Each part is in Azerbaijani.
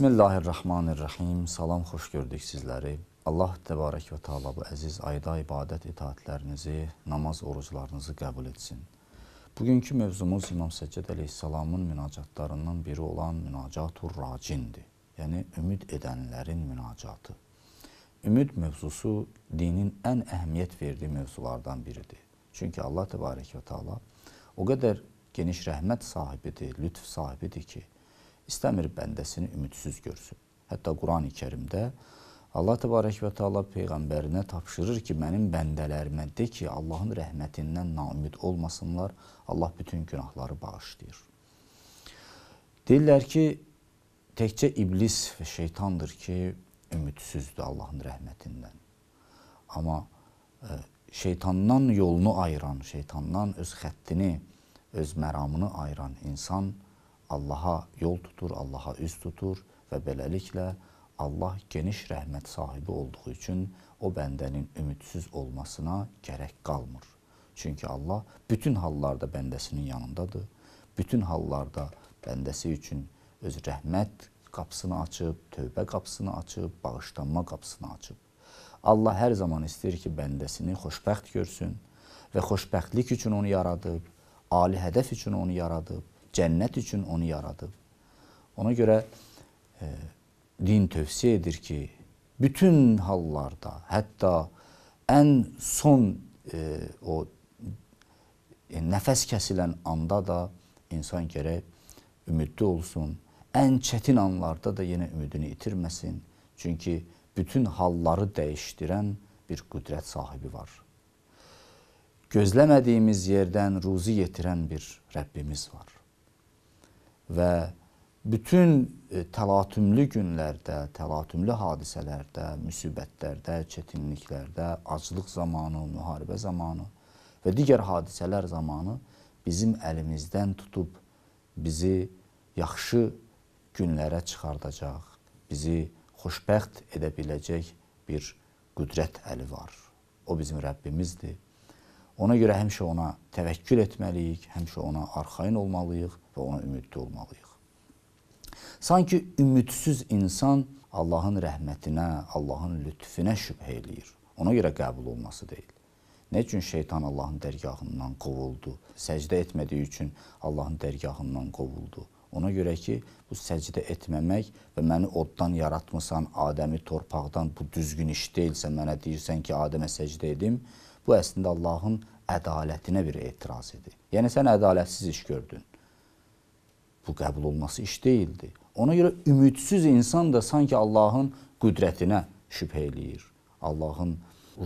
Bismillahirrahmanirrahim. Salam, xoş gördük sizləri. Allah təbarək və taala bu əziz ayda ibadət itaatlərinizi, namaz oruclarınızı qəbul etsin. Bugünkü mövzumuz İmam Səccad əleyhissalamın münacatlarından biri olan münacatur racindir. Yəni ümid edənlərin münacatı. Ümid mövzusu dinin ən əhəmiyyət verdiyi mövzulardan biridir. Çünki Allah təbarək və taala o qədər geniş rəhmət sahibidir, lütf sahibidir ki, istəmir bəndəsini ümidsiz görsün. Hətta Quran-ı Kərimdə Allah təbarək və təala peyğəmbərinə tapşırır ki, mənim bəndələrimə de ki, Allahın rəhmətindən naümid olmasınlar. Allah bütün günahları bağışlayır. Deyirlər ki, təkcə iblis və şeytandır ki, ümidsüzdür Allahın rəhmətindən. Amma e, şeytandan yolunu ayıran, şeytandan öz xəttini, öz məramını ayıran insan Allaha yol tutur, Allaha üz tutur və beləliklə Allah geniş rəhmət sahibi olduğu üçün o bəndənin ümidsiz olmasına gərək qalmır. Çünki Allah bütün hallarda bəndəsinin yanındadır. Bütün hallarda bəndəsi üçün öz rəhmət qapısını açıb, tövbə qapısını açıb, bağışlanma qapısını açıb. Allah hər zaman istəyir ki, bəndəsini xoşbəxt görsün və xoşbəxtlik üçün onu yaradıb, ali hədəf üçün onu yaradıb cənnət üçün onu yaradıb. Ona görə e, din tövsiyə edir ki, bütün hallarda, hətta ən son e, o e, nəfəs kəsilən anda da insan gərək ümidli olsun. Ən çətin anlarda da yenə ümidini itirməsin. Çünki bütün halları dəyişdirən bir qüdrət sahibi var. Gözləmədiyimiz yerdən ruzi yetirən bir Rəbbimiz var və bütün e, təlatümlü günlərdə, təlatümlü hadisələrdə, müsibətlərdə, çətinliklərdə, aclıq zamanı, müharibə zamanı və digər hadisələr zamanı bizim əlimizdən tutub bizi yaxşı günlərə çıxardacaq, bizi xoşbəxt edə biləcək bir qüdrət əli var. O bizim Rəbbimizdir. Ona görə həmişə ona təvəkkül etməliyik, həmişə ona arxayın olmalıyıq və ona ümidli olmalıyıq. Sanki ümidsiz insan Allahın rəhmətinə, Allahın lütfinə şübhə eləyir. Ona görə qəbul olması deyil. Nə üçün şeytan Allahın dərgahından qovuldu? Səcdə etmədiyi üçün Allahın dərgahından qovuldu. Ona görə ki, bu səcdə etməmək və məni oddan yaratmısan, Adəmi torpaqdan, bu düzgün iş deyilsə, mənə deyirsən ki, Adəmə səcdə edim, Bu əslində Allahın ədalətinə bir etiraz idi. Yəni sən ədalətsiz iş gördün. Bu qəbul olması iş deyildi. Ona görə ümidsiz insan da sanki Allahın qüdrətinə şübhə eləyir. Allahın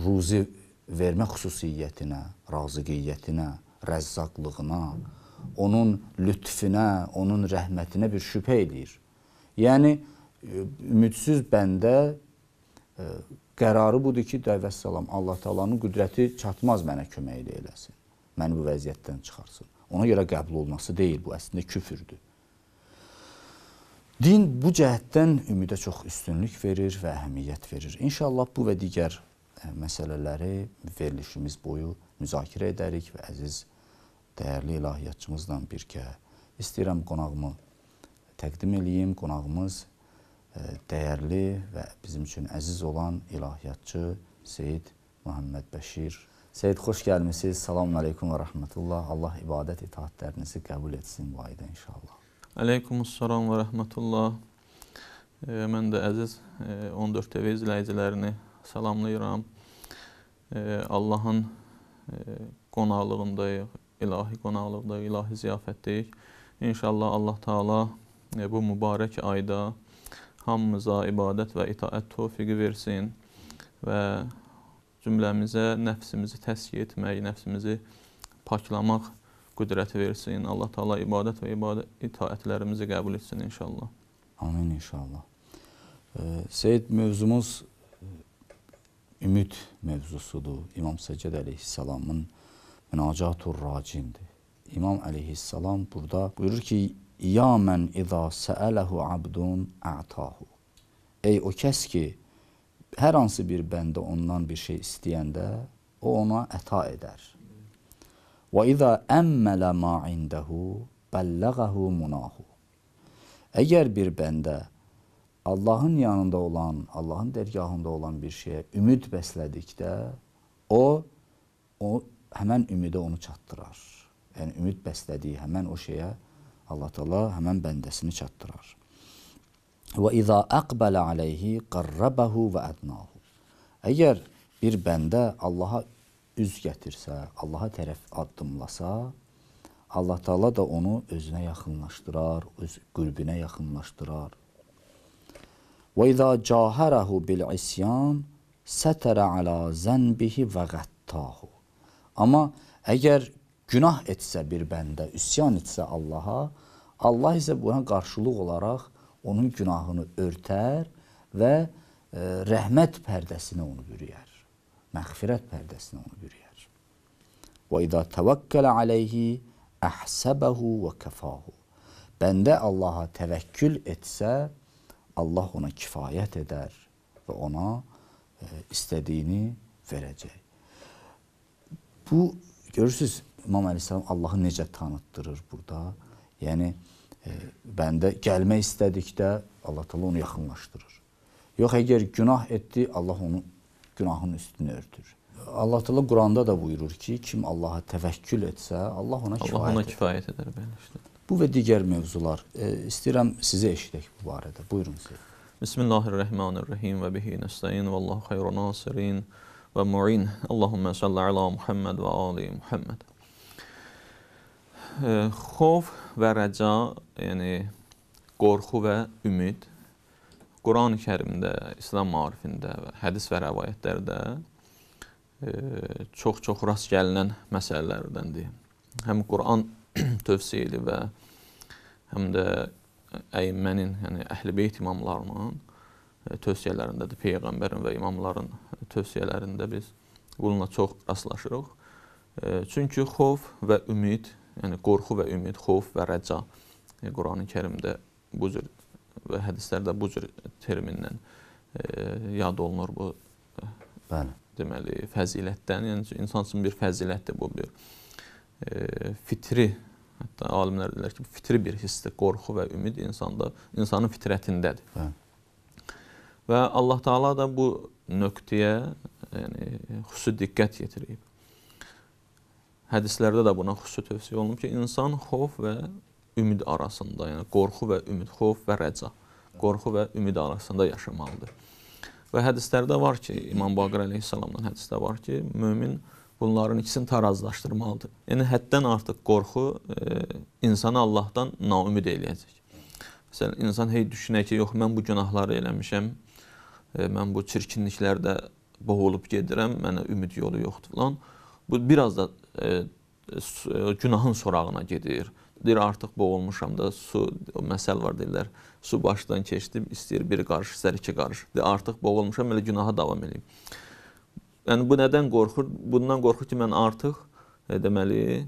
ruzi vermə xüsusiyyətinə, razıqiyyətinə, rəzzaqlığına, onun lütfinə, onun rəhmətinə bir şübhə eləyir. Yəni ümidsiz bəndə e, qərarı budur ki, dəvəssalam, Allah Taalanın qüdrəti çatmaz mənə kömək də eləsin. Məni bu vəziyyətdən çıxarsın. Ona görə qəbul olması deyil bu, əslində küfürdür. Din bu cəhətdən ümumidə çox üstünlük verir və əhəmiyyət verir. İnşallah bu və digər e, məsələləri verilişimiz boyu müzakirə edərik və əziz dəyərli ilahiyyatçımızla birgə istəyirəm qonağımı təqdim eləyim. Qonağımız dəyərli və bizim üçün əziz olan ilahiyyatçı Seyid Məhəmməd Bəşir. Seyid, xoş gəlmisiniz. Salamun aleykum və rəhmətullah. Allah ibadət itaatlərinizi qəbul etsin bu ayda inşallah. Aleykumussalam və rəhmətullah. Mən də əziz 14 TV izləyicilərini salamlayıram. Allahın qonaqlığındayıq, ilahi qonaqlıqda, ilahi ziyafətdəyik. İnşallah Allah Taala bu mübarək ayda hamımıza ibadət və itaət tövfiqi versin və cümləmizə nəfsimizi təskiyə etmək, nəfsimizi paklamaq qüdrəti versin. Allah Taala ibadət və ibadət itaətlərimizi qəbul etsin inşallah. Amin inşallah. Seyid mövzumuz e, ümid mövzusudur. İmam Səcəd əleyhissalamın münacatur racindir. İmam əleyhissalam burada buyurur ki, Ya mən idha səələhu abdun a'tahu. Ey o kəs ki, hər hansı bir bəndə ondan bir şey istəyəndə, o ona əta edər. Və idha əmmələ ma indəhu, bəlləğəhu munahu. Əgər bir bəndə Allahın yanında olan, Allahın dərgahında olan bir şeyə ümid bəslədikdə, o, o həmən ümidi onu çatdırar. Yəni, ümid bəslədiyi həmən o şeyə Allah təala həmin bəndəsini çatdırar. Və iza aqbala alayhi qarrabahu və adnahu. Əgər bir bəndə Allaha üz gətirsə, Allaha tərəf addımlasa, Allah Taala da onu özünə yaxınlaşdırar, öz qürbünə yaxınlaşdırar. Və iza caharahu bil isyan sətara ala zanbihi və qattahu. Amma əgər Günah etsə bir bəndə, üsyan etsə Allaha, Allah isə buna qarşılıq olaraq onun günahını örtər və e, rəhmət pərdəsinə onu bürüyər. Məğfirət pərdəsinə onu bürüyər. Və idə təvəkkələ aleyhi əhsəbəhu və kəfahu. Bəndə Allaha təvəkkül etsə, Allah ona kifayət edər və ona e, istədiyini verəcək. Bu, görürsünüz, İmam Əleyhisselam Allahı necə tanıtdırır burada? Yəni e, bəndə gəlmək istədikdə Allah təala onu yaxınlaşdırır. Yox əgər günah etdi, Allah onu günahın üstünü örtür. Allah təala Quranda da buyurur ki, kim Allaha təvəkkül etsə, Allah ona kifayət. Allah ona kifayət edər bəli işte. Bu və digər mövzular. E, istəyirəm sizə eşidək bu barədə. Buyurun siz. Bismillahirrahmanirrahim və bihi nəstəyin və Allahu xeyrun nasirin və muin. Allahumma salli ala Muhammed və ali Muhammed xov və rəca, yəni qorxu və ümid Quran-ı Kərimdə, İslam maarifində və hədis və rəvayətlərdə e, çox-çox rast gəlinən məsələlərdəndir. Həm Quran tövsiyə edib və həm də əyimmənin, yəni əhl-beyt imamlarının e, tövsiyələrindədir, peyğəmbərin və imamların tövsiyələrində biz bununla çox rastlaşırıq. E, çünki xov və ümid Yəni qorxu və ümid, xof və rəca e, Qurani-Kərimdə bu cür və hədislərdə bu cür terminlə e, yad olunur bu. Bəli. Deməli, fəzilətdən, yəni insan üçün bir fəzilətdir bu bir. E, fitri hətta alimlər deyirlər ki, fitri bir hissdir, qorxu və ümid insanda, insanın fitrətindədir. Bəli. Və Allah Taala da bu nöqtəyə yəni xüsusi diqqət yetirib hədislərdə də buna xüsusi tövsiyə olunub ki, insan xof və ümid arasında, yəni qorxu və ümid, xof və rəca, qorxu və ümid arasında yaşamalıdır. Və hədislərdə var ki, İmam Baqir əleyhissalamdan hədisdə var ki, mömin bunların ikisini tarazlaşdırmalıdır. Yəni həddən artıq qorxu e, insanı Allahdan naümid eləyəcək. Məsələn, insan hey düşünür ki, yox mən bu günahları eləmişəm. E, mən bu çirkinliklərdə boğulub gedirəm. Mənə ümid yolu yoxdur falan. Bu biraz da e, e, günahın sorağına gedir. Deyir artıq boğulmuşam da su məsəl var deyirlər. Su başdan keçdi, istəyir bir qarış, istər iki qarış. Deyir artıq boğulmuşam, elə günaha davam edeyim. Yəni bu nədən qorxur? Bundan qorxur ki, mən artıq e, deməli e,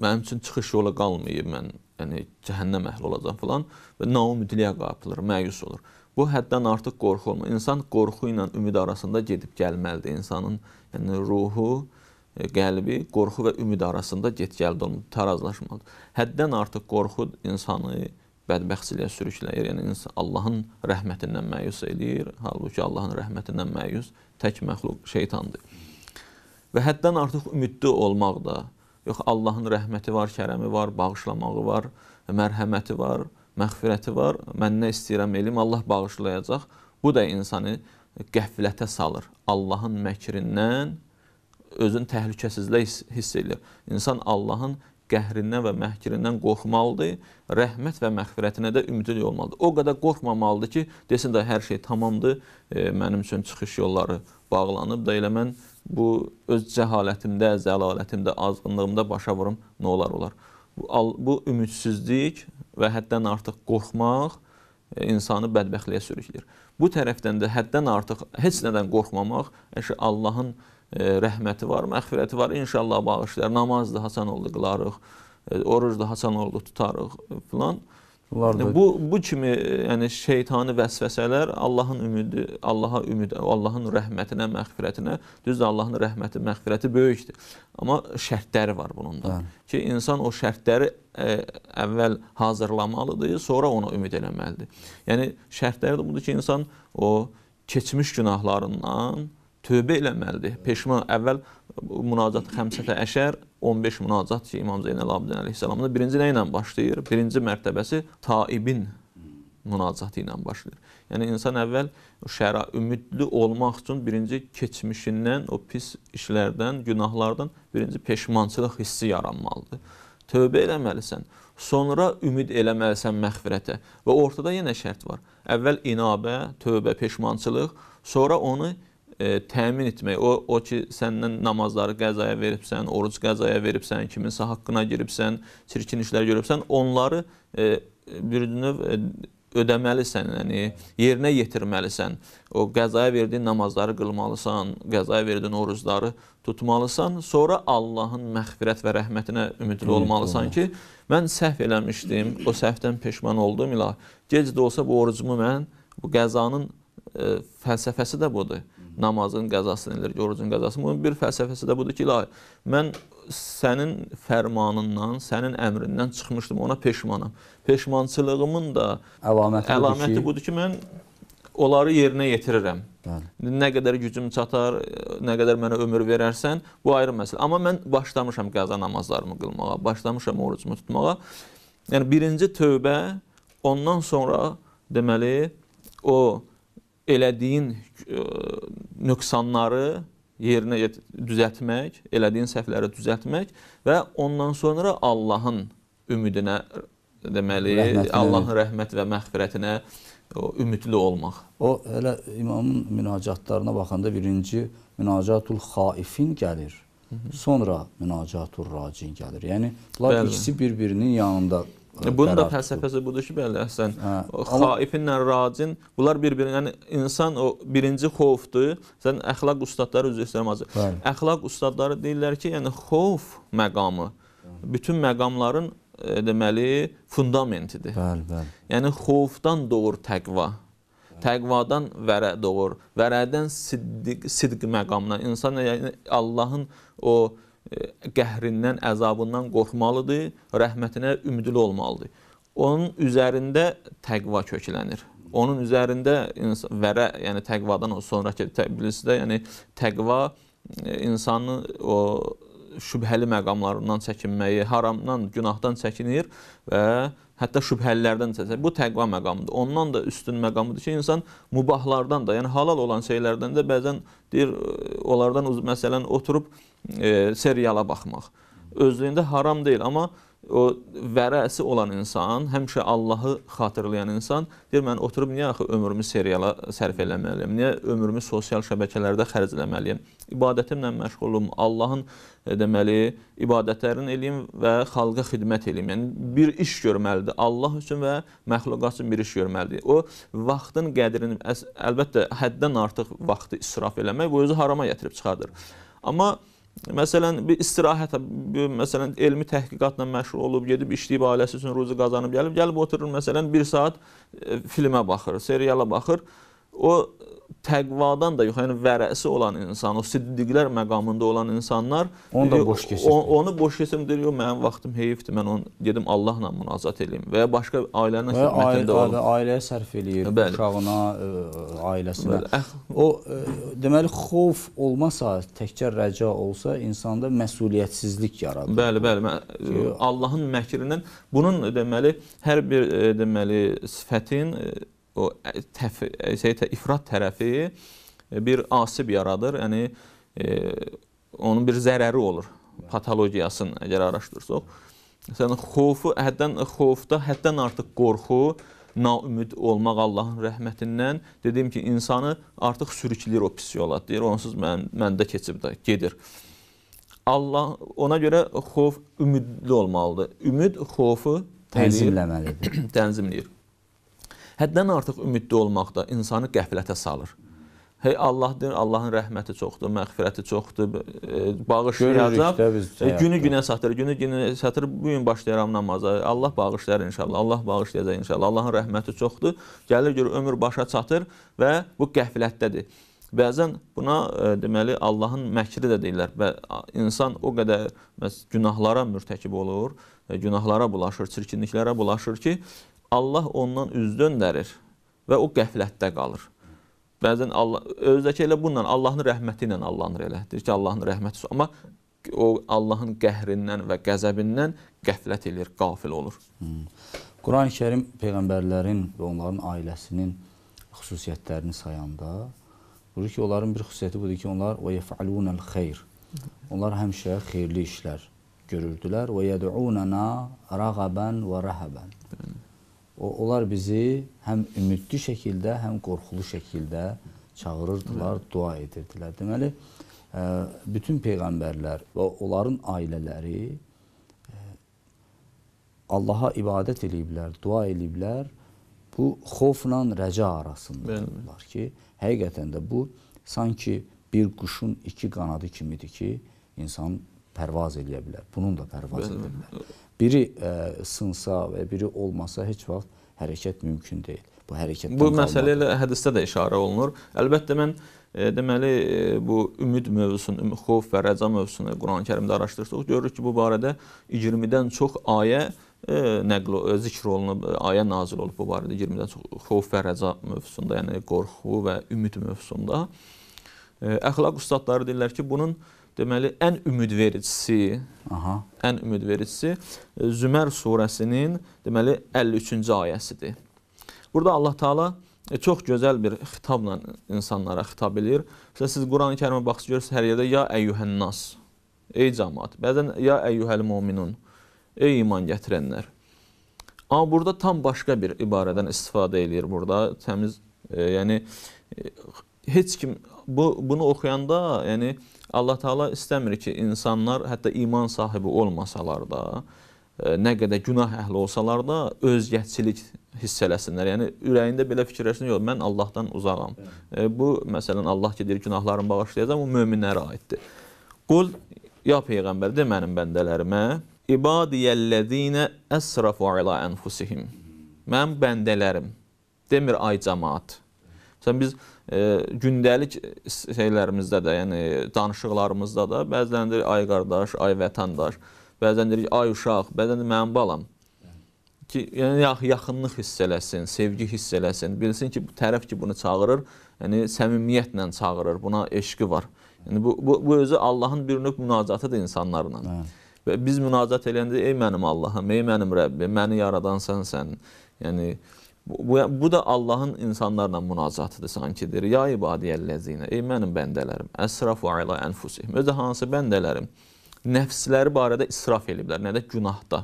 mənim üçün çıxış yolu qalmayıb, mən yəni cəhənnəm əhli olacam filan və naümidliyə qapılır, məyus olur. Bu həddən artıq qorxu olmur. İnsan qorxu ilə ümid arasında gedib gəlməlidir. İnsanın yəni ruhu, e, qəlbi qorxu və ümid arasında get-gəldə olmalıdır, tarazlaşmalıdır. Həddən artıq qorxu insanı bədbəxtsiliyə sürükləyir, yəni Allahın rəhmətindən məyus eləyir, halbuki Allahın rəhmətindən məyus tək məxluq şeytandır. Və həddən artıq ümidli olmaq da, yox Allahın rəhməti var, kərəmi var, bağışlamağı var, mərhəməti var, məğfirəti var, mən nə istəyirəm eləyim, Allah bağışlayacaq. Bu da insanı qəflətə salır. Allahın məkrindən özün təhlükəsizlik hiss edir. İnsan Allahın qəhrindən və məhkirindən qorxmalıdır, rəhmət və məğfirətinə də ümidli olmalıdır. O qədər qorxmamalıdır ki, desin də hər şey tamamdır, e, mənim üçün çıxış yolları bağlanıb da elə mən bu öz cəhalətimdə, zəlalətimdə, azğınlığımda başa vurum, nə olar olar. Bu, bu ümidsizlik və həddən artıq qorxmaq, E, insanı bədbəxtliyə sürükləyir. Bu tərəfdən də həddən artıq heç nədən qorxmamaq, əşi yəni Allahın e, rəhməti var, məğfirəti var, inşallah bağışlar, namaz da Hasan oldu qılarıq, e, oruc da Hasan oldu tutarıq filan. Bunlardır. Bu bu kimi e, yəni şeytani vəsvəsələr Allahın ümidi, Allaha ümid, Allahın rəhmətinə, məğfirətinə, düzdür Allahın rəhməti, məğfirəti böyükdür. Amma şərtləri var bunun da. Hə. Ki insan o şərtləri ə, e, əvvəl hazırlamalıdır, sonra ona ümid eləməlidir. Yəni şərtləri də budur ki, insan o keçmiş günahlarından tövbə eləməlidir. Peşman əvvəl münacat xəmsətə əşər 15 münacat ki, İmam Zeynəl Abidin əleyhissalamda birinci nə ilə başlayır? Birinci mərtəbəsi taibin münacatı ilə başlayır. Yəni insan əvvəl şəra ümidli olmaq üçün birinci keçmişindən, o pis işlərdən, günahlardan birinci peşmançılıq hissi yaranmalıdır. Tövbə eləməlisən, sonra ümid eləməlisən məğfirətə və ortada yenə şərt var. Əvvəl inabə, tövbə, peşmançılıq, sonra onu e, təmin etmək, o, o ki, səndən namazları qəzaya veribsən, oruc qəzaya veribsən, kiminsə haqqına giribsən, çirkin işlər görübsən, onları e, bir növ e, ödəməlisən, yəni yerinə yetirməlisən. O qəzaya verdiyin namazları qılmalısan, qəzaya verdiyin orucları tutmalısan. Sonra Allahın məğfirət və rəhmətinə ümidli Ümid olmalısan ki, mən səhv eləmişdim, o səhvdən peşman oldum ilah. Gec də olsa bu orucumu mən, bu qəzanın ə, e, fəlsəfəsi də budur namazın qəzası nedir, yorucun qəzası. Bunun bir fəlsəfəsi də budur ki, ilahi, mən sənin fərmanından, sənin əmrindən çıxmışdım, ona peşmanam. Peşmançılığımın da əlaməti, əlaməti budur, ki, budur ki, mən onları yerinə yetirirəm. Bəli. Nə qədər gücüm çatar, nə qədər mənə ömür verərsən, bu ayrı məsələ. Amma mən başlamışam qəza namazlarımı qılmağa, başlamışam orucumu tutmağa. Yəni birinci tövbə, ondan sonra deməli o elədiyin e, nöqsanları yerinə düzəltmək, elədiyin səhvləri düzəltmək və ondan sonra Allahın ümidinə deməli, rəhmətinə, Allahın rəhmət və məğfirətinə o, e, ümidli olmaq. O elə imamın münacatlarına baxanda birinci münacatul xaifin gəlir. Sonra münacatul racin gəlir. Yəni bunlar Bəli. ikisi bir-birinin yanında E, bunun da fəlsəfəsi budur ki, bəli, əhsən. Hə. Xaifinlə racin, bunlar bir-birinə yəni, insan o birinci xofdur. Sən əxlaq ustadları üzr istəyirəm acı. Əxlaq ustadları deyirlər ki, yəni xof məqamı bütün məqamların e, deməli fundamentidir. Bəli, bəli. Yəni xofdan doğur təqva. Təqvadan vərə doğur. Vərədən siddiq, sidq məqamına insan yəni Allahın o E, qəhrindən, əzabından qorxmalıdır, rəhmətinə ümidli olmalıdır. Onun üzərində təqva köklənir. Onun üzərində vərə, yəni təqvadan sonrakı bilirsiniz də, yəni təqva e, insanı o şübhəli məqamlarından çəkinməyi, haramdan, günahdan çəkinir və hətta şübhəlilərdən çəkinir. Bu təqva məqamıdır. Ondan da üstün məqamıdır ki, insan mubahlardan da, yəni halal olan şeylərdən də bəzən deyir, e, onlardan məsələn oturub e, seriala baxmaq. Özlüyündə haram deyil, amma o vərəsi olan insan, həmişə Allahı xatırlayan insan deyir, mən oturub niyə axı ömrümü seriala sərf eləməliyəm? Niyə ömrümü sosial şəbəkələrdə xərcləməliyəm? İbadətimlə məşğulum, Allahın e, deməli ibadətlərini eləyim və xalqa xidmət eləyim. Yəni bir iş görməlidir Allah üçün və məxluqat üçün bir iş görməlidir. O vaxtın qədrini əlbəttə həddən artıq vaxtı israf eləmək bu özü harama gətirib çıxardır. Amma Məsələn, bir istirahət, məsələn, elmi təhqiqatla məşğul olub, gedib işləyib ailəsi üçün ruzi qazanıb gəlib, gəlib oturur məsələn 1 saat e, filmə baxır, seriala baxır. O təqvadan da yox, yəni vərəsi olan insan, o siddiqlər məqamında olan insanlar onu da boş keçir. O, onu boş keçirmir, yox, mənim vaxtım heyifdir, mən onu gedim Allahla munazat eləyim və ya başqa ailənin xidmətində olum. Ailəyə sərf eləyir, Bəli. uşağına, ə, e, ailəsinə. Bəli. O ə, e, deməli xof olmasa, təkcə rəca olsa, insanda məsuliyyətsizlik yaradır. Bəli, bəli. Mən, Allahın məkrindən bunun deməli hər bir e, deməli sifətin o e, təf, e, şey, ifrat tərəfi e, bir asib yaradır. Yəni e, onun bir zərəri olur patologiyasını əgər araşdırsaq. Məsələn, xofu həddən xofda həddən artıq qorxu, naümid olmaq Allahın rəhmətindən dediyim ki, insanı artıq sürükləyir o pis yola. Deyir, onsuz mən məndə keçib də gedir. Allah ona görə xof ümidli olmalıdır. Ümid xofu tənzimləməlidir. tənzimləyir həddən artıq ümidli olmaq da insanı qəflətə salır. Hey Allah deyir, Allahın rəhməti çoxdur, məğfirəti çoxdur, e, bağışlayacaq. Işte, e, Günü-günə satır, günü-günə satır. Bu gün başlayaram namaza. Allah bağışlayar inşallah. Allah bağışlayacaq inşallah. Allahın rəhməti çoxdur. Gəlir gör ömür başa çatır və bu qəflətdədir. Bəzən buna e, deməli Allahın məkri də deyirlər və insan o qədər günahlara mürtəkib olur, günahlara bulaşır, çirkinliklərə bulaşır ki, Allah ondan üz döndərir və o qəflətdə qalır. Bəzən Allah, özdəki elə bununla, Allahın rəhməti ilə allanır elə. Deyir ki, Allahın rəhməti. Amma o Allahın qəhrindən və qəzəbindən qəflət eləyir, qafil olur. Hmm. Quran-ı Kerim peyğəmbərlərin və onların ailəsinin xüsusiyyətlərini sayanda buyurur ki, onların bir xüsusiyyəti budur ki, onlar və yef'alunəl xeyr. Onlar həmişə xeyirli işlər görürdülər və yəd'unəna rağaban və rahaban onlar bizi həm ümidli şəkildə, həm qorxulu şəkildə çağırırdılar, Hı. dua edirdilər. Deməli, e, bütün peyğəmbərlər və onların ailələri e, Allaha ibadət eləyiblər, dua eləyiblər. Bu xofla rəca arasındadırlar ki, həqiqətən də bu sanki bir quşun iki qanadı kimidir ki, insan pərvaz eləyə bilər. Bunun da pərvaz edə bilər biri ə, e, sınsa və biri olmasa heç vaxt hərəkət mümkün deyil. Bu hərəkətdən Bu məsələ ilə hədisdə də işarə olunur. Əlbəttə mən e, deməli e, bu ümid mövzusunu, ümid, xof və rəca mövzusunu Qurani-Kərimdə araşdırsaq görürük ki, bu barədə 20-dən çox ayə e, nəql e, zikr olunub, e, ayə nazil olub bu barədə 20-dən çox xof və rəca mövzusunda, yəni qorxu və ümid mövzusunda. E, əxlaq ustadları deyirlər ki, bunun e, deməli ən ümidvericisi, aha, ən ümidvericisi e, Zümər surəsinin deməli 53-cü ayəsidir. Burada Allah Taala e, çox gözəl bir xitabla insanlara xitab eləyir. Məsələn siz Qurani-Kərimə baxsınız görürsüz hər yerdə ya əyyuhənnas. Ey cəmaət. Bəzən ya əyyuhəl möminun. Ey iman gətirənlər. Amma burada tam başqa bir ibarədən istifadə eləyir burada. Təmiz, e, yəni e, heç kim bu bunu oxuyanda, yəni Allah Taala istəmir ki, insanlar hətta iman sahibi olmasalar da, e, nə qədər günah əhli olsalar da özgəçilik hiss eləsinlər. Yəni ürəyində belə fikirləşsin, yox, mən Allahdan uzağam. E, bu məsələn Allah ki, deyir günahlarımı bağışlayacam, bu möminlərə aiddir. Qul ya peyğəmbər de mənim bəndələrimə ibadiyellezine əsrafu ala enfusihim. Mənim bəndələrim. Demir ay cemaat. Məsələn biz gündəlik şeylərimizdə də, yəni danışıqlarımızda da bəzən deyir ay qardaş, ay vətəndaş, bəzən deyir ay uşaq, bəzən deyir mənim balam ki, yəni yaxınlıq hiss eləsin, sevgi hiss eləsin, bilsin ki, bu tərəf ki bunu çağırır, yəni səmimiyyətlə çağırır, buna eşqi var. Yəni bu bu, bu özü Allahın bir növ münacatıdır insanlarla. Hə. Və biz münacat eləyəndə ey mənim Allahım, ey mənim Rəbbim, məni yaradan sənsən. Yəni Bu, bu da Allahın insanlarla münacatıdır sankidir. Ya ibadiyəlləzinə, ey mənim bəndələrim, əsrafu ala ənfusihim. Özə hansı bəndələrim nəfsləri barədə israf eliblər, nədə günahda.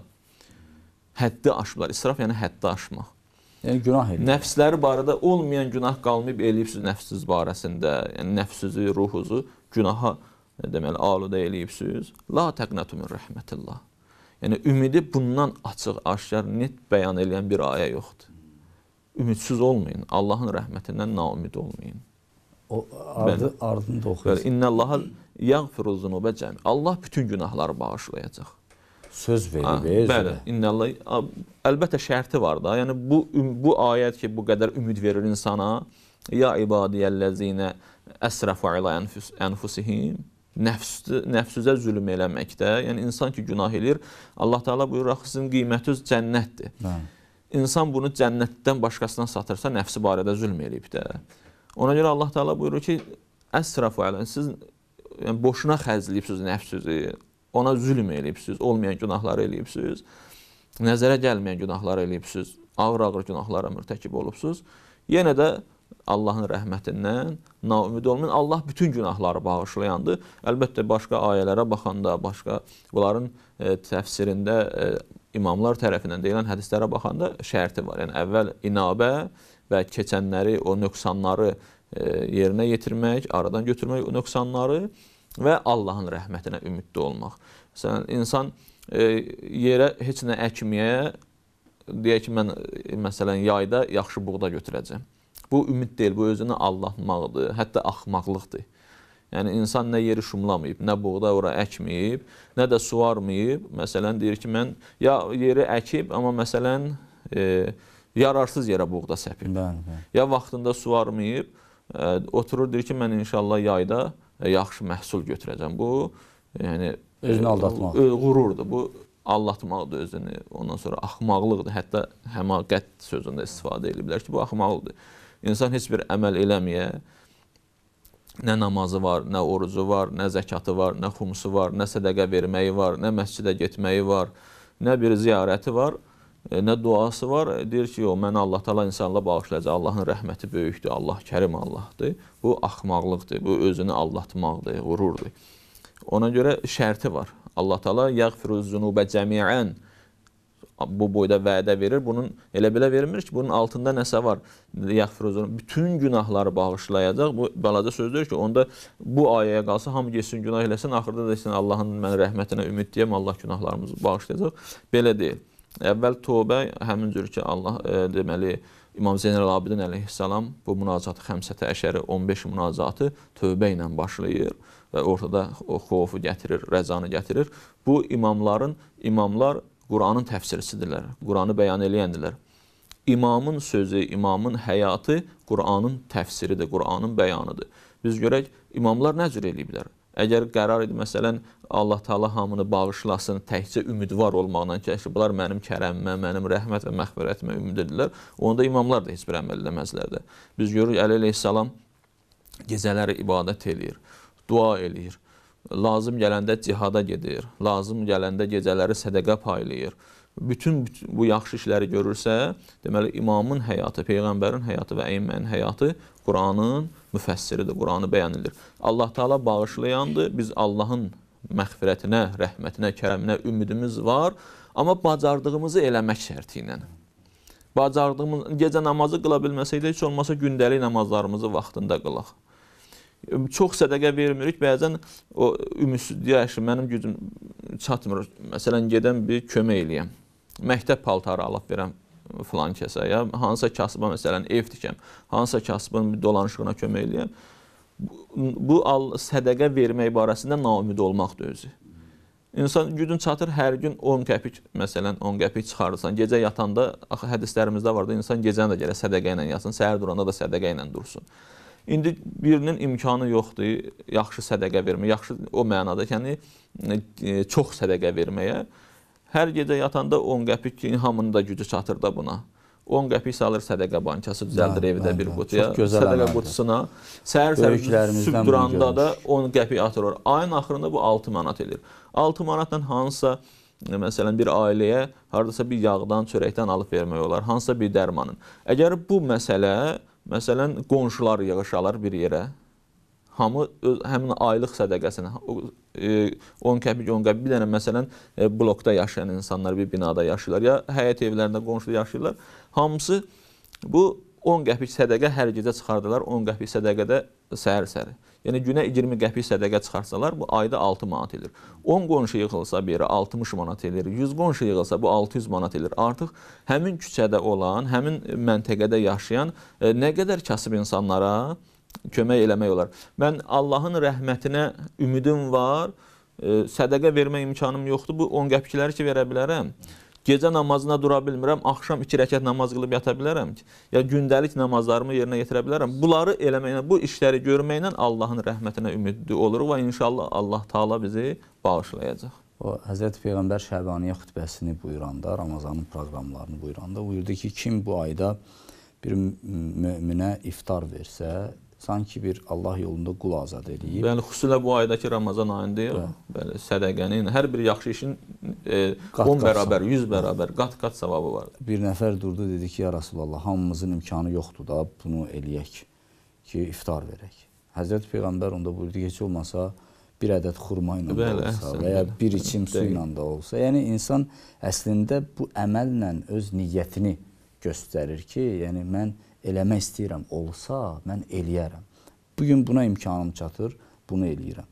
Həddi aşıblar. İsraf yəni həddi aşmaq. Yəni günah eləyir. Nəfsləri barədə olmayan günah qalmayıb eləyibsiz nəfsiz barəsində. Yəni nəfsizi, ruhuzu günaha deməli aludə eləyibsiz. La təqnatu min rəhmətillah. Yəni ümidi bundan açıq, aşkar, net bəyan edən bir ayə yoxdur ümidsiz olmayın. Allahın rəhmətindən naümid olmayın. O ardı, ardında oxuyursun. İnnə Allaha yağfiru zunubə cəmi. Allah bütün günahları bağışlayacaq. Söz verib, özü. Bəli, innə Allah əlbəttə şərti var da. Yəni bu bu ayət ki, bu qədər ümid verir insana. Ya ibadiyəllezine əsrafu ilə enfusihim nəfsü, nəfsüzə zülm eləməkdə. Yəni insan ki günah eləyir, Allah Taala buyurur axı sizin qiymətiniz cənnətdir. Bəli. Hə insan bunu cənnətdən başqasına satırsa, nəfsi barədə zülm eləyib də. Ona görə Allah Taala buyurur ki, əsrafu alən siz yəni boşuna xərcləyibsiniz nəfsinizi, ona zülm eləyibsiniz, olmayan günahları eləyibsiniz, nəzərə gəlməyən günahları eləyibsiniz, ağır-ağır günahlara mürtəkib olubsuz. Yenə də Allahın rəhmətindən naümid olmayın. Allah bütün günahları bağışlayandır. Əlbəttə başqa ayələrə baxanda, başqa bunların e, təfsirində e, imamlar tərəfindən deyilən hədislərə baxanda şərti var. Yəni əvvəl inabə və keçənləri, o nöqsanları e, yerinə yetirmək, aradan götürmək o nöqsanları və Allahın rəhmətinə ümidli olmaq. Məsələn, insan e, yerə heç nə əkməyə deyək ki, mən məsələn yayda yaxşı buğda götürəcəm. Bu ümid deyil, bu özünə aldatmaqdır, hətta axmaqlıqdır. Yəni insan nə yeri şumlamayıb, nə buğda ora əkməyib, nə də suvarmayıb. Məsələn deyir ki, mən ya yeri əkib, amma məsələn e, yararsız yerə buğda səpib. Bəli, bəli. Ya vaxtında suvarmayıb, e, oturur deyir ki, mən inşallah yayda e, yaxşı məhsul götürəcəm. Bu yəni e, özünü aldatmaq. E, qürurdur. Bu aldatmaqdır özünü. Ondan sonra axmaqlıqdır. Hətta həmaqət sözündə istifadə ediblər ki, bu axmaqlıqdır. İnsan heç bir əməl eləməyə, Nə namazı var, nə orucu var, nə zəkatı var, nə xumsu var, nə sədəqə verməyi var, nə məscidə getməyi var, nə bir ziyarəti var, e, nə duası var. E, deyir ki, o məni Allah təala insanla bağışlayacaq. Allahın rəhməti böyükdür. Allah Kərim Allahdır. Bu axmaqlıqdır. Bu özünü aldatmaqdır, qürurdur. Ona görə şərti var. Allah təala yəğfiru zunubə cəmiən bu boyda vədə verir. Bunun elə belə vermir ki, bunun altında nəsə var. Yəğfiruzun bütün günahları bağışlayacaq. Bu balaca sözdür ki, onda bu ayəyə qalsa hamı getsin günah eləsin, axırda da desin Allahın mən rəhmətinə ümid deyəm, Allah günahlarımızı bağışlayacaq. Belə deyil. Əvvəl tövbə həmin cür ki, Allah e, deməli İmam Zeynəl Abidin əleyhissalam bu münacatı xəmsətə əşəri 15 münacatı tövbə ilə başlayır və ortada o xofu gətirir, rəzanı gətirir. Bu imamların imamlar Quranın təfsirçisidirlər, Quranı bəyan eləyəndirlər. İmamın sözü, imamın həyatı Quranın təfsiridir, Quranın bəyanıdır. Biz görək, imamlar nə cür eləyiblər? Əgər qərar idi, məsələn, Allah Taala hamını bağışlasın, təkcə ümidvar olmaqla ki, bunlar mənim kərəmimə, mənim rəhmət və məğfirətimə ümid edirlər, onda imamlar da heç bir əməl eləməzlər də. Biz görürük, Əli əleyhissalam gecələri ibadət eləyir, dua eləyir lazım gələndə cihada gedir, lazım gələndə gecələri sədəqə paylayır. Bütün, bütün bu yaxşı işləri görürsə, deməli imamın həyatı, peyğəmbərin həyatı və əyimmənin həyatı Quranın müfəssiridir, Quranı bəyənilir. Allah Taala bağışlayandır. Biz Allahın məğfirətinə, rəhmətinə, kərəminə ümidimiz var, amma bacardığımızı eləmək şərti ilə bacardığımız gecə namazı qıla bilməsək də heç olmasa gündəlik namazlarımızı vaxtında qılaq çox sədəqə vermirik. Bəzən o ümidsiz deyək ki, mənim gücüm çatmır. Məsələn, gedən bir kömək eləyəm. Məktəb paltarı alıb verəm filan kəsə ya hansısa kasıba məsələn ev tikəm, hansısa kasıbın dolanışığına kömək eləyəm. Bu, bu sədəqə vermək barəsində naumid olmaqdır özü. İnsan gücün çatır hər gün 10 qəpik, məsələn 10 qəpik çıxarırsan. Gecə yatanda axı hədislərimizdə var da insan gecəni də gələ sədəqə ilə yatsın, səhər duranda da sədəqə ilə dursun. İndi birinin imkanı yoxdur, yaxşı sədəqə vermək, yaxşı o mənada, yəni e, çox sədəqə verməyə. Hər gecə yatanda 10 qəpik ki, hamının da gücü çatır da buna. 10 qəpik salır sədəqə bankası düzəldir bəli, evdə bəli, bir qutuya. Sədəqə qutusuna səhər-səhər süb duranda da 10 qəpik atırlar. Ayın axırında bu 6 manat edir. 6 manatla hansısa Məsələn, bir ailəyə hardasa bir yağdan, çörəkdən alıb vermək olar, hansısa bir dərmanın. Əgər bu məsələ Məsələn, qonşular yığışalar bir yerə. Hamı öz həmin aylıq sədəqəsini, 10 e, qəpik, 10 qəpik bir dənə məsələn e, blokda yaşayan insanlar bir binada yaşayırlar ya həyət evlərində qonşu yaşayırlar. Hamısı bu 10 qəpik sədəqə hər gecə çıxardılar. 10 qəpik sədəqədə səhər-səhər. Yəni günə 20 qəpik sədəqə çıxartsalar bu ayda 6 manat edir. 10 qonşu yığılsa biri 60 manat edir. 100 qonşu yığılsa bu 600 manat edir. Artıq həmin küçədə olan, həmin məntəqədə yaşayan e, nə qədər kasıb insanlara kömək eləmək olar. Mən Allahın rəhmətinə ümidim var. E, sədəqə vermək imkanım yoxdur. Bu 10 qəpikləri ki verə bilərəm. Gecə namazına dura bilmirəm, axşam 2 rəkat namaz qılıb yata bilərəm ki, ya gündəlik namazlarımı yerinə yetirə bilərəm. Bunları eləməklə, bu işləri görməklə Allahın rəhmətinə ümidli oluruq və inşallah Allah Taala bizi bağışlayacaq. O Həzrət Peyğəmbər Şəbaniyə xutbəsini buyuranda, Ramazanın proqramlarını buyuranda buyurdu ki, kim bu ayda bir möminə iftar versə, sanki bir Allah yolunda qul azad eləyib. Bəli, yəni xüsusilə bu aydakı Ramazan ayındır. Bəli, sədaqənin yəni hər bir yaxşı işin e, 10 bərabər, 100 bərabər qat-qat savabı var. Bir nəfər durdu dedi ki, ya Rasulullah, hamımızın imkanı yoxdur da bunu eləyək ki, iftar verək. Həzrət Peyğəmbər onda buyurdu ki, heç olmasa bir ədəd xurma ilə də olsa və ya bir içim su ilə də olsa, yəni insan əslində bu əməllə öz niyyətini göstərir ki, yəni mən eləmək istəyirəm olsa, mən eləyərəm. Bu gün buna imkanım çatır, bunu eləyirəm.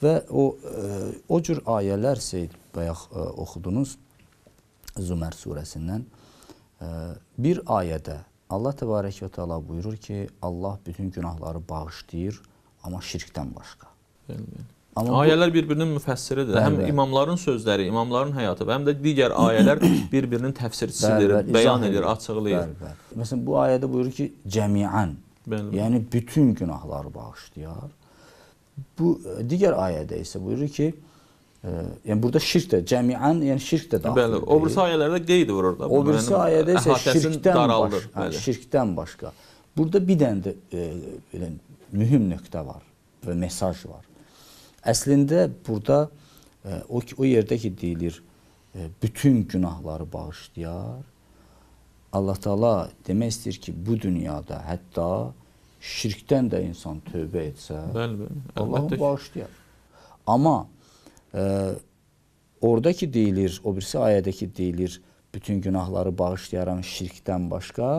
Və o ə, e, o cür ayələr Seyid bayaq ə, e, oxudunuz Zumər surəsindən. Ə, e, bir ayədə Allah təbarək və təala buyurur ki, Allah bütün günahları bağışlayır, amma şirkdən başqa. Bəli, bəli. Amma ayələr bir-birinin müfəssiridir. Bəli, həm bəli. imamların sözləri, imamların həyatı və həm də digər ayələr bir-birinin təfsirçisidir, bəli, bəli, bəyan edir, açıqlayır. Bəli, bəli. Məsələn, bu ayədə buyurur ki, cəmiən, bəli. yəni bütün günahları bağışlayar. Bu e, digər ayədə isə buyurur ki, Ə, e, yəni burada şirk də cəmiən, yəni şirk də daxil. Bəli, o birisi ayələrdə qeyd vurur da. O birisi yəni ayədə isə şirkdən daraldır, başqa, bəli. şirkdən başqa. Burada bir dənə də e, mühüm nöqtə var və mesaj var. Əslində burada e, o o yerdə ki deyilir e, bütün günahları bağışlayar. Allah Taala demək istəyir ki, bu dünyada hətta şirkdən də insan tövbə etsə, bəli, bəli, Allah onu bağışlayar. Amma e, oradakı deyilir, o birisi ayədəki deyilir, bütün günahları bağışlayaram şirkdən başqa,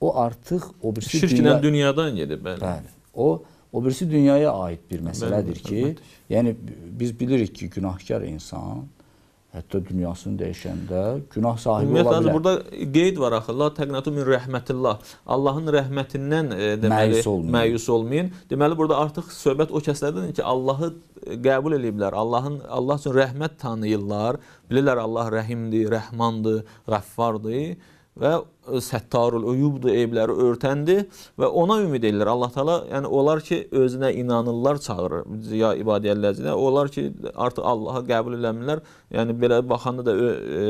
o artıq o birisi şirklə dünya, dünyadan gedib, bəli. Bəli. O O birisi dünyaya aid bir məsələdir ki, bəlbətik. yəni biz bilirik ki, günahkar insan hətta dünyasını dəyişəndə günah sahibi Ümumiyyətlə, ola bilər. Burada qeyd var axı. La təqnatu min rəhmətillah. Allahın rəhmətindən e, deməli məyus olmayın. məyus olmayın. Deməli burada artıq söhbət o kəslərdəndir ki, Allahı e, qəbul eləyiblər. Allahın Allah üçün rəhmət tanıyırlar. Bilirlər Allah rəhimdir, rəhmandır, qəffardır və E, səttarul uyubdu evləri örtəndir və ona ümid edirlər. Allah Taala yəni onlar ki özünə inanırlar çağırır. Ya ibadələrləzinə onlar ki artıq Allahı qəbul eləmirlər. Yəni belə baxanda da e,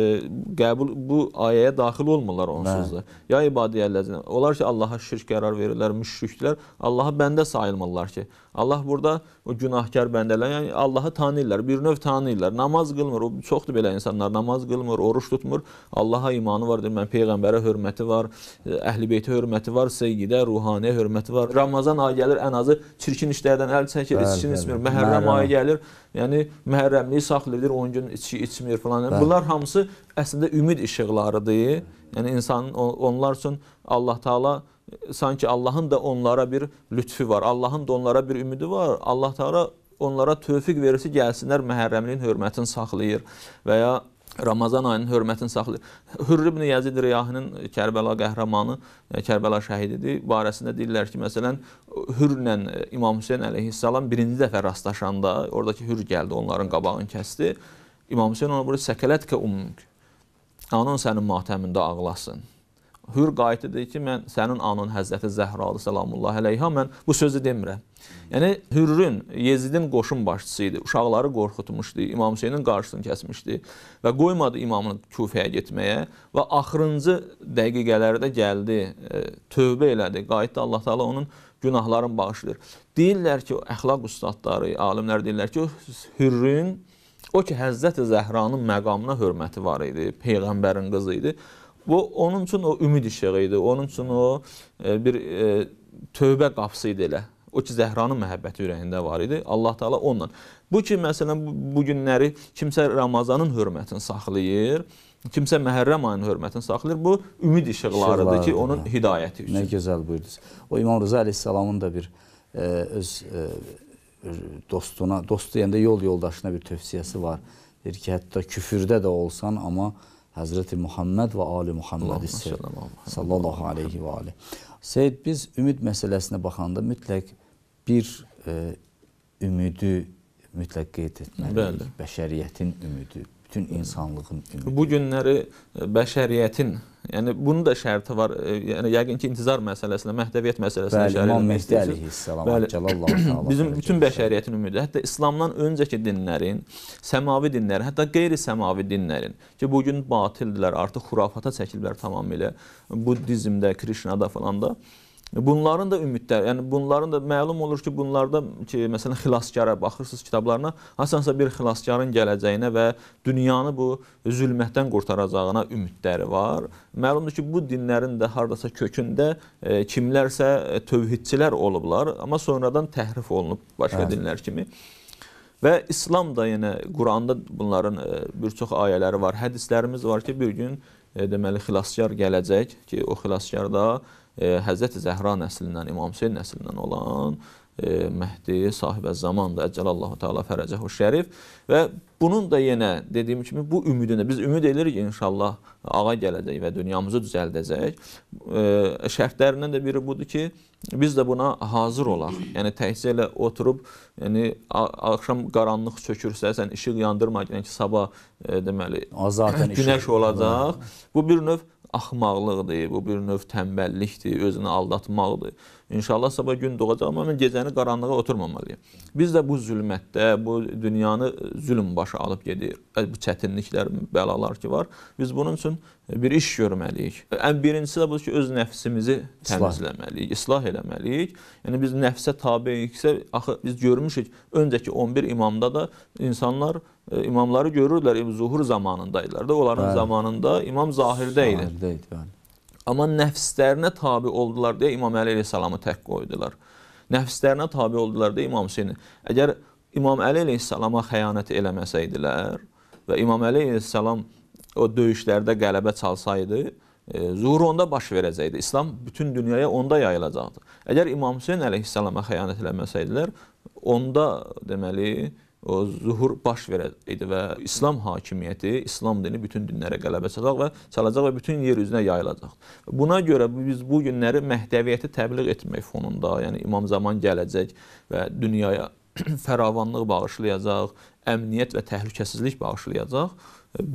qəbul bu ayəyə daxil olmurlar onsuz da. Ya ibadələrləzinə onlar ki Allaha şirk qərar verirlər, müşriklər Allaha bəndə sayılmırlar ki. Allah burada o günahkar bəndələr, yəni Allahı tanıyırlar, bir növ tanıyırlar. Namaz qılmır. O çoxdur belə insanlar namaz qılmır, oruç tutmur. Allaha imanı var deyir. Mən peyğəmbərə hörmət hörməti var, e, əhlibeytə hörməti var, seyyidə, ruhaniyə hörməti var. Ramazan ayı gəlir, ən azı çirkin işlərdən əl çəkir, bəl, içkin bəl, içmir. Məhərrəm ayı gəlir, yəni məhərrəmliyi saxlayır, 10 gün içki içmir falan. Yəni, bunlar hamısı əslində ümid işıqlarıdır. Yəni insanın onlar üçün Allah Taala e, sanki Allahın da onlara bir lütfü var. Allahın da onlara bir ümidi var. Allah Taala onlara tövfiq verirsə gəlsinlər məhərrəmliyin hörmətini saxlayır və ya Ramazan ayının hörmətini saxlayır. Hürr ibn Yazid Riyahinin Kərbəla qəhrəmanı, e, Kərbəla şəhididir. Barəsində deyirlər ki, məsələn, Hürrlə e, İmam Hüseyn əleyhissalam birinci dəfə rastlaşanda, oradakı Hürr gəldi, onların qabağını kəsdi. İmam Hüseyn ona buyurur, "Səkələt kə ummuk." Anan sənin matəmində ağlasın. Hür qayıtdı dedi ki, mən sənin anın Həzrəti Zəhralı salamullah əleyhə mən bu sözü demirəm. Yəni Hürrün Yezidin qoşun başçısı idi. Uşaqları qorxutmuşdu, İmam Hüseynin qarşısını kəsmişdi və qoymadı imamını Kufəyə getməyə və axırıncı dəqiqələrdə gəldi, e, tövbə elədi. Qayıtdı Allah Taala onun günahların bağışlayır. Deyirlər ki, əxlaq ustadları, alimlər deyirlər ki, Hürrün o ki, Həzrəti Zəhranın məqamına hörməti var idi, peyğəmbərin qızı idi. Bu onun üçün o ümid işığı idi. Onun üçün o e, bir e, tövbə qapısı idi elə. O ki Zəhranın məhəbbəti ürəyində var idi. Allah Taala onunla. Bu ki məsələn bu günləri kimsə Ramazanın hörmətini saxlayır, kimsə Məhərrəm ayının hörmətini saxlayır. Bu ümid işıqlarıdır ki, onun hə. hidayəti üçün. Nə gözəl buyurdunuz. O İmam Rıza əleyhissalamın da bir e, öz e, dostuna, dost deyəndə yol yoldaşına bir tövsiyəsi var. Deyir ki, hətta küfürdə də olsan, amma Həzrəti Muhammed və Ali Muhammed sallallahu aleyhi və ali. Seyyid, biz ümid məsələsinə baxanda mütləq bir e, ümidi mütləq qeyd etməliyik. Bəli. Bəşəriyyətin ümidi, bütün insanlığın ümidi. Bu günləri e, bəşəriyyətin Yəni bunun da şərti var. E, yəni yəqin ki, intizar məsələsinə, məhdəviyyət məsələsinə işarə etmək Mehdi əleyhissalam, Cəlallahu təala. Bizim bütün bəşəriyyətin ümidi, hətta İslamdan öncəki dinlərin, səmavi dinlərin, hətta qeyri-səmavi dinlərin ki, bu gün batildilər, artıq xurafata çəkiliblər tamamilə. Buddizmdə, Krishna-da falan da. Ə, Bunların da ümidlər, yəni bunların da məlum olur ki, bunlarda ki, məsələn xilaskara baxırsınız kitablarına, hasansa bir xilaskarın gələcəyinə və dünyanı bu zülmətdən qurtaracağına ümidləri var. Məlumdur ki, bu dinlərin də hardasa kökündə e, kimlərsə e, tövhidçilər olublar, amma sonradan təhrif olunub başqa hə. dinlər kimi. Və İslam da yenə Quranda bunların e, bir çox ayələri var, hədislərimiz var ki, bir gün e, deməli xilaskar gələcək ki, o xilaskar da e, e, Həzrəti Zəhra nəslindən, İmam Hüseyn nəslindən olan e, Məhdi sahibə zamandır, Əcəlallahu Teala fərəcəhu şərif və bunun da yenə dediyim kimi bu ümidində biz ümid edirik inşallah ağa gələcək və dünyamızı düzəldəcək. E, şərtlərindən də biri budur ki, biz də buna hazır olaq. Yəni təkcə elə oturub, yəni axşam qaranlıq çökürsə, sən işıq yandırma yəni ki, sabah e, deməli azad günəş olacaq. Bu bir növ axmaqlıqdır, bu bir növ tənbəllikdir, özünü aldatmaqdır. İnşallah sabah gün doğacaq, amma mən gecəni qaranlığa oturmamalıyam. Biz də bu zülmətdə, bu dünyanı zülm başa alıb gedir. Bu çətinliklər, bəlalar ki var. Biz bunun üçün bir iş görməliyik. Ən birincisi də bu ki, öz nəfsimizi təmizləməliyik, islah eləməliyik. Yəni biz nəfsə tabeyiksə, axı biz görmüşük öncəki 11 imamda da insanlar E, imamları görürlər zuhur zamanındaydılar da onların bəli. zamanında imam zahirdə idi. Zahirdə idi, bəli. Amma nəfslərinə tabe oldular deyə İmam Əli əleyhissalamı tək qoydular. Nəfslərinə tabe oldular deyə İmam Hüseyn. Əgər İmam Əli əleyhissalama xəyanət eləməsəydilər və İmam Əli əleyhissalam o döyüşlərdə qələbə çalsaydı, e, zuhur onda baş verəcəkdi. İslam bütün dünyaya onda yayılacaqdı. Əgər İmam Hüseyn əleyhissalama xəyanət eləməsəydilər, onda deməli zuhur baş verəcəkdi və İslam hakimiyyəti, İslam dini bütün dinlərə qələbə çalacaq və çalacaq və bütün yer üzünə yayılacaq. Buna görə biz bu günləri məhdəviyyəti təbliğ etmək fonunda, yəni İmam Zaman gələcək və dünyaya fəravanlıq bağışlayacaq, əmniyyət və təhlükəsizlik bağışlayacaq.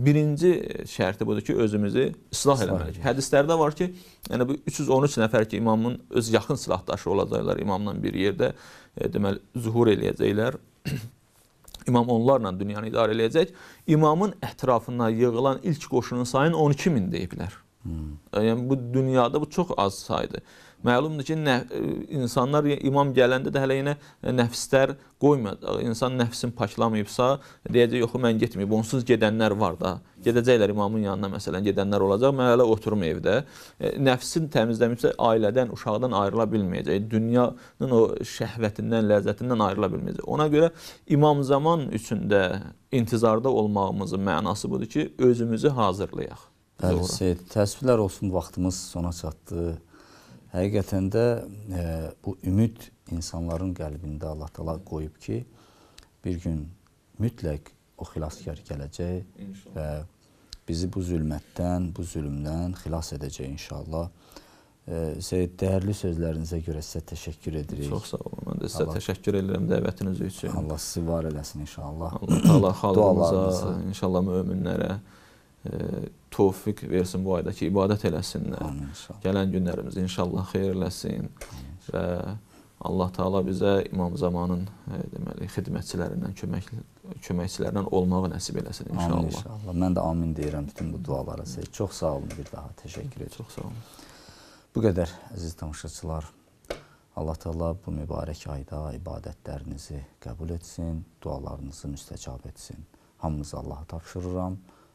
Birinci şərti budur ki, özümüzü islah eləməliyik. Hədislərdə var ki, yəni bu 313 nəfər ki, imamın öz yaxın silahdaşı olacaqlar imamla bir yerdə, e, deməli zuhur eləyəcəklər. İmam onlarla dünyanı idarə eləyəcək. İmamın ətrafına yığılan ilk qoşunun sayını 12 min deyiblər. Hmm. Yəni bu dünyada bu çox az saydır. Məlumdur ki, nə, e, insanlar imam gələndə də hələ yenə e, nəfslər qoymayacaq. İnsan nəfsini paklamayıbsa, deyəcək, yox, mən getməyib. Onsuz gedənlər var da. Gedəcəklər imamın yanına məsələn, gedənlər olacaq. Mən hələ oturum evdə. E, nəfsini təmizləmibsə, ailədən, uşaqdan ayrıla bilməyəcək. Dünyanın o şəhvətindən, ləzzətindən ayrıla bilməyəcək. Ona görə imam zaman üçündə intizarda olmağımızın mənası budur ki, özümüzü hazırlayaq. Bəli, Seyid, təəssüflər olsun, vaxtımız sona çatdı. Həqiqətən də e, bu ümid insanların qəlbində Allah təala qoyub ki, bir gün mütləq o xilaskar gələcək inşallah. və bizi bu zülmətdən, bu zülmdən xilas edəcək inşallah. E, Seyid, dəyərli sözlərinizə görə sizə təşəkkür edirik. Çox sağ olun. Mən də sizə Allah, təşəkkür edirəm dəvətiniz üçün. Allah sizi var eləsin inşallah. Allah təala xalqımıza, inşallah möminlərə tofiq versin bu ayda ki, ibadət eləsinlər. Amin, Gələn günlərimizi inşallah xeyir eləsin Amin, və Allah Taala bizə imam zamanın e, deməli xidmətçilərindən, kömək köməkçilərindən olmağı nəsib eləsin inşallah. Amin, inşallah. Mən də amin deyirəm bütün bu dualara. Sizə çox sağ olun bir daha. Təşəkkür edirəm. Çox sağ olun. Bu qədər əziz tamaşaçılar. Allah Taala bu mübarək ayda ibadətlərinizi qəbul etsin, dualarınızı müstəcab etsin. Hamınızı Allaha tapşırıram.